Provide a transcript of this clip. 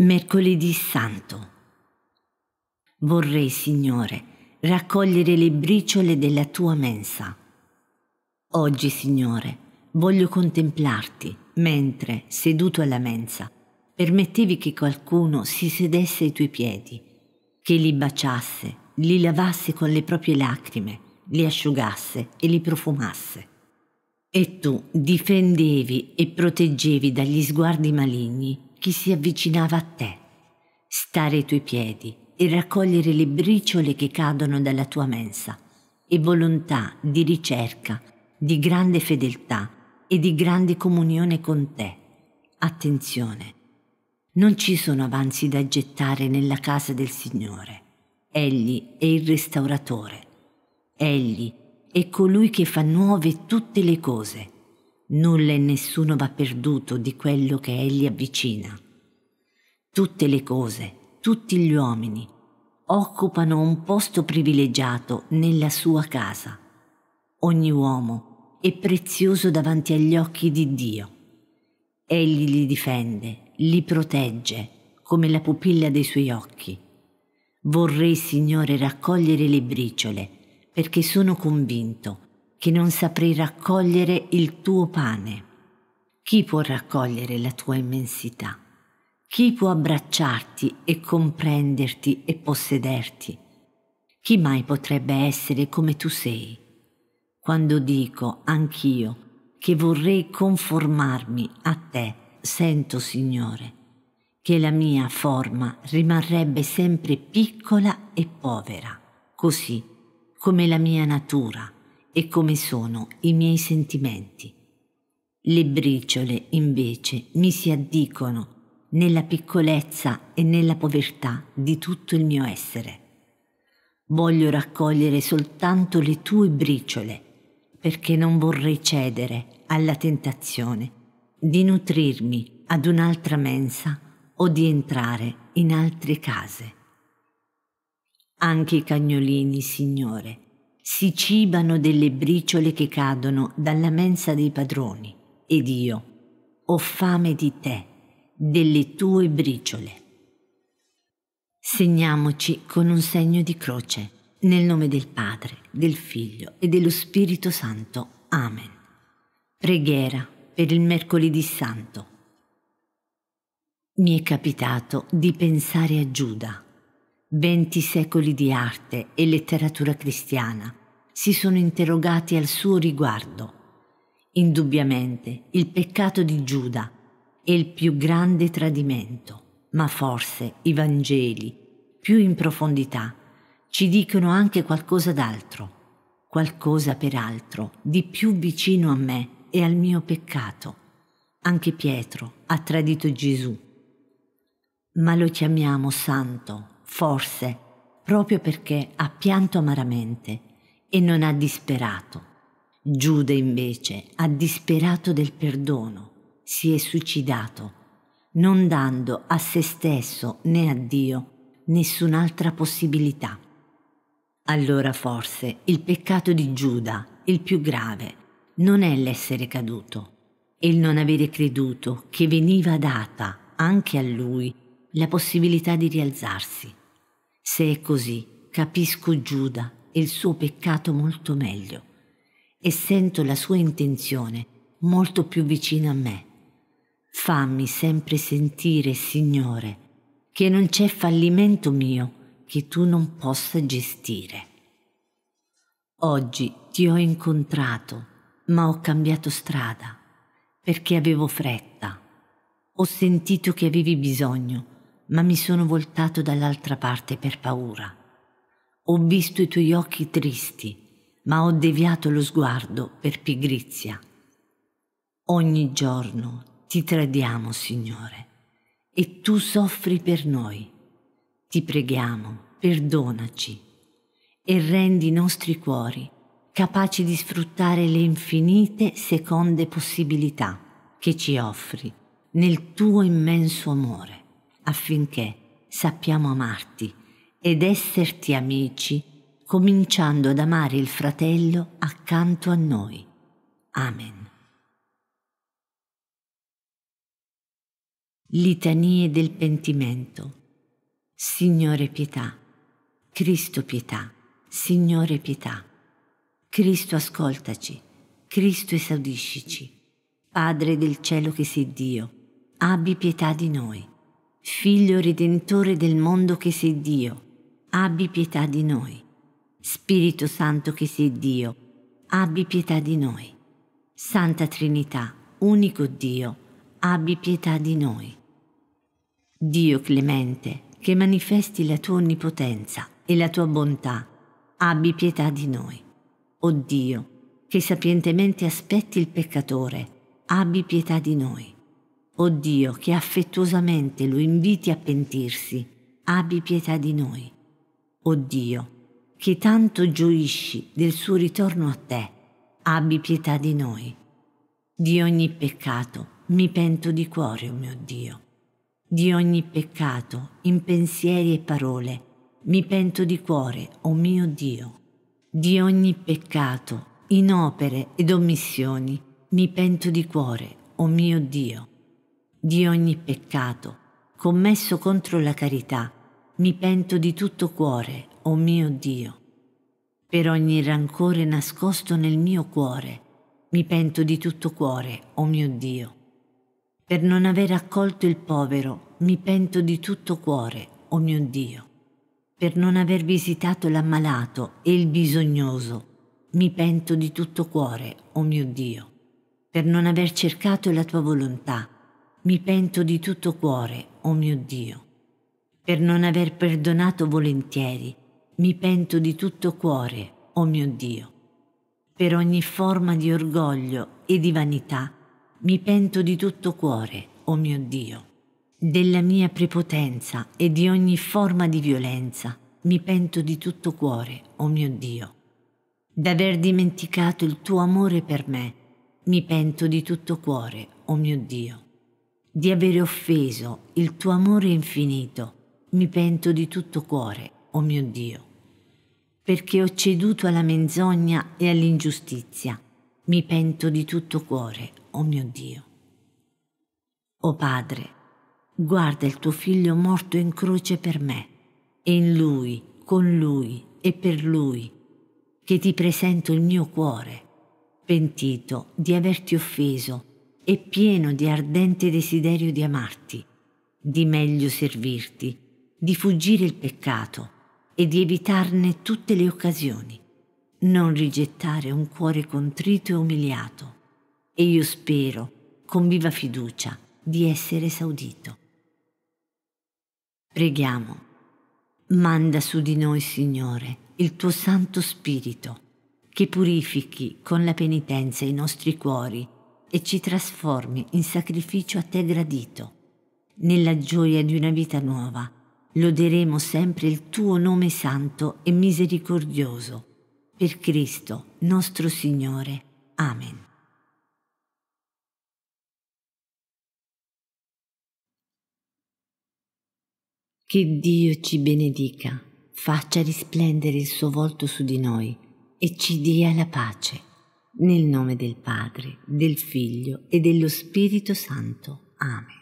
Mercoledì Santo. Vorrei, Signore, raccogliere le briciole della tua mensa. Oggi, Signore, voglio contemplarti mentre, seduto alla mensa, permettevi che qualcuno si sedesse ai tuoi piedi, che li baciasse, li lavasse con le proprie lacrime, li asciugasse e li profumasse. E tu difendevi e proteggevi dagli sguardi maligni chi si avvicinava a te, stare ai tuoi piedi e raccogliere le briciole che cadono dalla tua mensa, e volontà di ricerca, di grande fedeltà e di grande comunione con te. Attenzione, non ci sono avanzi da gettare nella casa del Signore. Egli è il restauratore. Egli è colui che fa nuove tutte le cose Nulla e nessuno va perduto di quello che egli avvicina. Tutte le cose, tutti gli uomini, occupano un posto privilegiato nella sua casa. Ogni uomo è prezioso davanti agli occhi di Dio. Egli li difende, li protegge come la pupilla dei suoi occhi. Vorrei, Signore, raccogliere le briciole, perché sono convinto che non saprei raccogliere il tuo pane. Chi può raccogliere la tua immensità? Chi può abbracciarti e comprenderti e possederti? Chi mai potrebbe essere come tu sei? Quando dico anch'io che vorrei conformarmi a te, sento, Signore, che la mia forma rimarrebbe sempre piccola e povera, così come la mia natura e come sono i miei sentimenti. Le briciole, invece, mi si addicono nella piccolezza e nella povertà di tutto il mio essere. Voglio raccogliere soltanto le tue briciole, perché non vorrei cedere alla tentazione di nutrirmi ad un'altra mensa o di entrare in altre case. Anche i cagnolini, Signore, si cibano delle briciole che cadono dalla mensa dei padroni, ed io ho fame di te, delle tue briciole. Segniamoci con un segno di croce, nel nome del Padre, del Figlio e dello Spirito Santo. Amen. Preghiera per il mercoledì santo. Mi è capitato di pensare a Giuda, venti secoli di arte e letteratura cristiana, si sono interrogati al suo riguardo. Indubbiamente il peccato di Giuda è il più grande tradimento, ma forse i Vangeli, più in profondità, ci dicono anche qualcosa d'altro, qualcosa peraltro di più vicino a me e al mio peccato. Anche Pietro ha tradito Gesù, ma lo chiamiamo santo, forse, proprio perché ha pianto amaramente e non ha disperato. Giuda invece ha disperato del perdono, si è suicidato, non dando a se stesso né a Dio nessun'altra possibilità. Allora forse il peccato di Giuda, il più grave, non è l'essere caduto, è il non avere creduto che veniva data anche a lui la possibilità di rialzarsi. Se è così, capisco Giuda il suo peccato molto meglio e sento la sua intenzione molto più vicina a me. Fammi sempre sentire, Signore, che non c'è fallimento mio che tu non possa gestire. Oggi ti ho incontrato, ma ho cambiato strada, perché avevo fretta. Ho sentito che avevi bisogno, ma mi sono voltato dall'altra parte per paura. Ho visto i tuoi occhi tristi, ma ho deviato lo sguardo per pigrizia. Ogni giorno ti tradiamo, Signore, e tu soffri per noi. Ti preghiamo, perdonaci e rendi i nostri cuori capaci di sfruttare le infinite seconde possibilità che ci offri nel tuo immenso amore, affinché sappiamo amarti ed esserti amici, cominciando ad amare il fratello accanto a noi. Amen. Litanie del pentimento. Signore pietà, Cristo pietà, Signore pietà. Cristo ascoltaci, Cristo esaudiscici. Padre del cielo che sei Dio, abbi pietà di noi. Figlio redentore del mondo che sei Dio, abbi pietà di noi. Spirito Santo che sei Dio, abbi pietà di noi. Santa Trinità, unico Dio, abbi pietà di noi. Dio clemente, che manifesti la tua onnipotenza e la tua bontà, abbi pietà di noi. O Dio, che sapientemente aspetti il peccatore, abbi pietà di noi. O Dio, che affettuosamente lo inviti a pentirsi, abbi pietà di noi o Dio, che tanto gioisci del suo ritorno a te, abbi pietà di noi. Di ogni peccato mi pento di cuore, o oh mio Dio. Di ogni peccato, in pensieri e parole, mi pento di cuore, o oh mio Dio. Di ogni peccato, in opere ed omissioni, mi pento di cuore, o oh mio Dio. Di ogni peccato, commesso contro la carità, mi pento di tutto cuore, o oh mio Dio. Per ogni rancore nascosto nel mio cuore, mi pento di tutto cuore, o oh mio Dio. Per non aver accolto il povero, mi pento di tutto cuore, o oh mio Dio. Per non aver visitato l'ammalato e il bisognoso, mi pento di tutto cuore, o oh mio Dio. Per non aver cercato la tua volontà, mi pento di tutto cuore, o oh mio Dio per non aver perdonato volentieri, mi pento di tutto cuore, oh mio Dio. Per ogni forma di orgoglio e di vanità, mi pento di tutto cuore, oh mio Dio. Della mia prepotenza e di ogni forma di violenza, mi pento di tutto cuore, oh mio Dio. D'aver dimenticato il tuo amore per me, mi pento di tutto cuore, oh mio Dio. Di avere offeso il tuo amore infinito, mi pento di tutto cuore, oh mio Dio, perché ho ceduto alla menzogna e all'ingiustizia. Mi pento di tutto cuore, oh mio Dio. O oh Padre, guarda il tuo figlio morto in croce per me, e in lui, con lui e per lui, che ti presento il mio cuore, pentito di averti offeso e pieno di ardente desiderio di amarti, di meglio servirti, di fuggire il peccato e di evitarne tutte le occasioni, non rigettare un cuore contrito e umiliato. E io spero, con viva fiducia, di essere esaudito. Preghiamo. Manda su di noi, Signore, il tuo Santo Spirito, che purifichi con la penitenza i nostri cuori e ci trasformi in sacrificio a te gradito, nella gioia di una vita nuova loderemo sempre il tuo nome santo e misericordioso. Per Cristo nostro Signore. Amen. Che Dio ci benedica, faccia risplendere il suo volto su di noi e ci dia la pace. Nel nome del Padre, del Figlio e dello Spirito Santo. Amen.